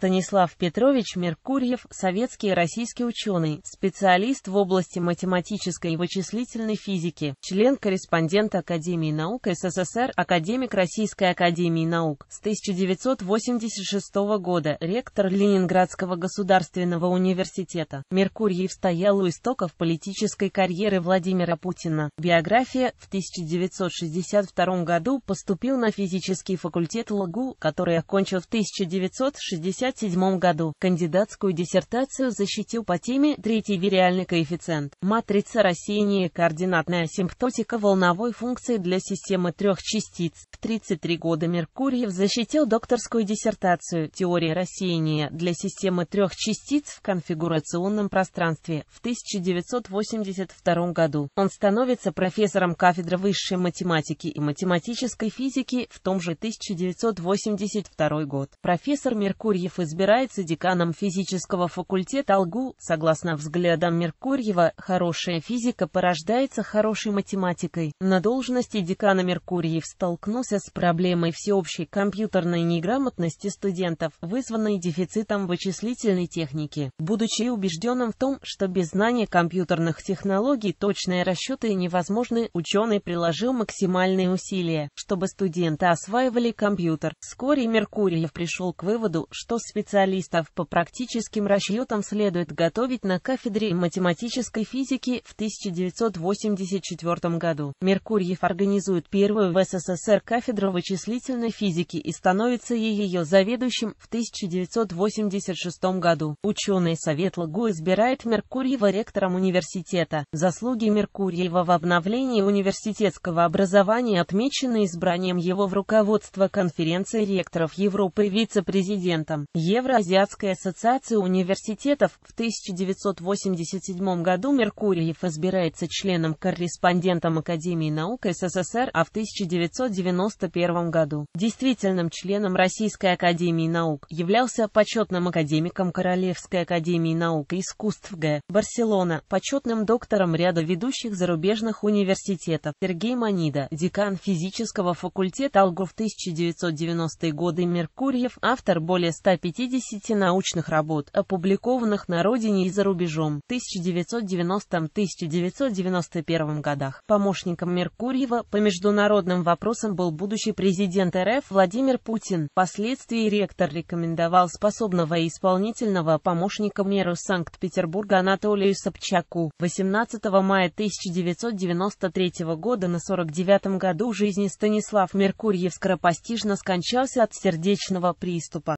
Станислав Петрович Меркурьев, советский и российский ученый, специалист в области математической и вычислительной физики, член-корреспондент Академии наук СССР, академик Российской академии наук с 1986 года, ректор Ленинградского государственного университета. Меркурьев стоял у истоков политической карьеры Владимира Путина. Биография в 1962 году поступил на физический факультет ЛГУ, который окончил в 1960 1967 году. Кандидатскую диссертацию защитил по теме «Третий вириальный коэффициент. Матрица рассеяния координатная асимптотика волновой функции для системы трех частиц». В 33 года Меркурьев защитил докторскую диссертацию «Теория рассеяния для системы трех частиц в конфигурационном пространстве» в 1982 году. Он становится профессором кафедры высшей математики и математической физики в том же 1982 год. Профессор Меркурьев избирается деканом физического факультета Лгу Согласно взглядам Меркурьева, хорошая физика порождается хорошей математикой. На должности декана Меркурьев столкнулся с проблемой всеобщей компьютерной неграмотности студентов, вызванной дефицитом вычислительной техники. Будучи убежденным в том, что без знания компьютерных технологий точные расчеты невозможны, ученый приложил максимальные усилия, чтобы студенты осваивали компьютер. Вскоре Меркурьев пришел к выводу, что с Специалистов по практическим расчетам следует готовить на кафедре математической физики в 1984 году. Меркурьев организует первую в СССР кафедру вычислительной физики и становится ее заведующим в 1986 году. Ученый Совет ЛГУ избирает Меркурьева ректором университета. Заслуги Меркурьева в обновлении университетского образования отмечены избранием его в руководство конференции ректоров Европы вице-президентом. Евроазиатской ассоциации университетов. В 1987 году Меркуриев избирается членом-корреспондентом Академии наук СССР, а в 1991 году действительным членом Российской Академии наук. Являлся почетным академиком Королевской Академии наук и искусств Г. Барселона, почетным доктором ряда ведущих зарубежных университетов. Сергей Манида, декан физического факультета АЛГУ в 1990-е годы Меркуриев, автор более 100 150 научных работ, опубликованных на родине и за рубежом в 1990-1991 годах. Помощником Меркурьева по международным вопросам был будущий президент РФ Владимир Путин. Впоследствии ректор рекомендовал способного и исполнительного помощника мэра Санкт-Петербурга Анатолию Собчаку. 18 мая 1993 года на 49 году жизни Станислав Меркурьев скоропостижно скончался от сердечного приступа.